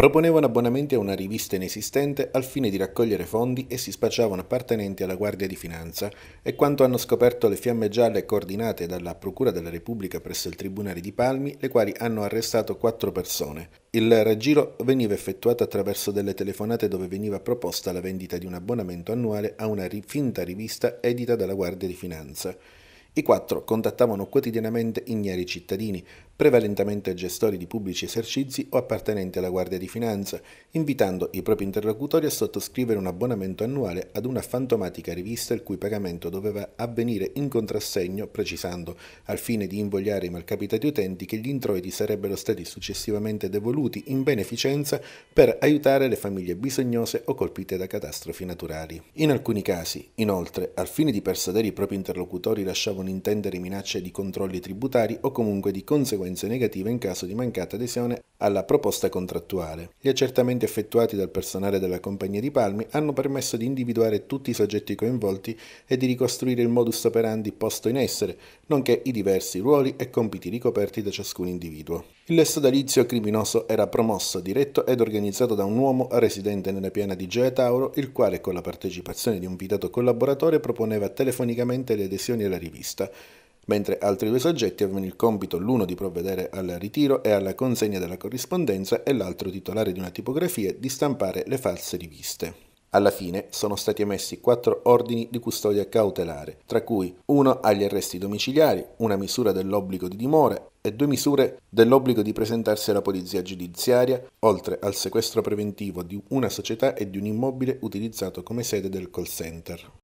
Proponevano abbonamenti a una rivista inesistente al fine di raccogliere fondi e si spacciavano appartenenti alla Guardia di Finanza e quanto hanno scoperto le fiamme gialle coordinate dalla Procura della Repubblica presso il Tribunale di Palmi, le quali hanno arrestato quattro persone. Il raggiro veniva effettuato attraverso delle telefonate dove veniva proposta la vendita di un abbonamento annuale a una finta rivista edita dalla Guardia di Finanza. I quattro contattavano quotidianamente ignari cittadini, prevalentemente gestori di pubblici esercizi o appartenenti alla Guardia di Finanza, invitando i propri interlocutori a sottoscrivere un abbonamento annuale ad una fantomatica rivista il cui pagamento doveva avvenire in contrassegno, precisando, al fine di invogliare i malcapitati utenti, che gli introiti sarebbero stati successivamente devoluti in beneficenza per aiutare le famiglie bisognose o colpite da catastrofi naturali. In alcuni casi, inoltre, al fine di persuadere i propri interlocutori lasciavano intendere minacce di controlli tributari o comunque di conseguenze conseguenze negative in caso di mancata adesione alla proposta contrattuale. Gli accertamenti effettuati dal personale della compagnia di Palmi hanno permesso di individuare tutti i soggetti coinvolti e di ricostruire il modus operandi posto in essere, nonché i diversi ruoli e compiti ricoperti da ciascun individuo. Il sodalizio criminoso era promosso, diretto ed organizzato da un uomo residente nella piana di Gea Tauro, il quale con la partecipazione di un invitato collaboratore proponeva telefonicamente le adesioni alla rivista mentre altri due soggetti avevano il compito l'uno di provvedere al ritiro e alla consegna della corrispondenza e l'altro titolare di una tipografia di stampare le false riviste. Alla fine sono stati emessi quattro ordini di custodia cautelare, tra cui uno agli arresti domiciliari, una misura dell'obbligo di dimora e due misure dell'obbligo di presentarsi alla polizia giudiziaria, oltre al sequestro preventivo di una società e di un immobile utilizzato come sede del call center.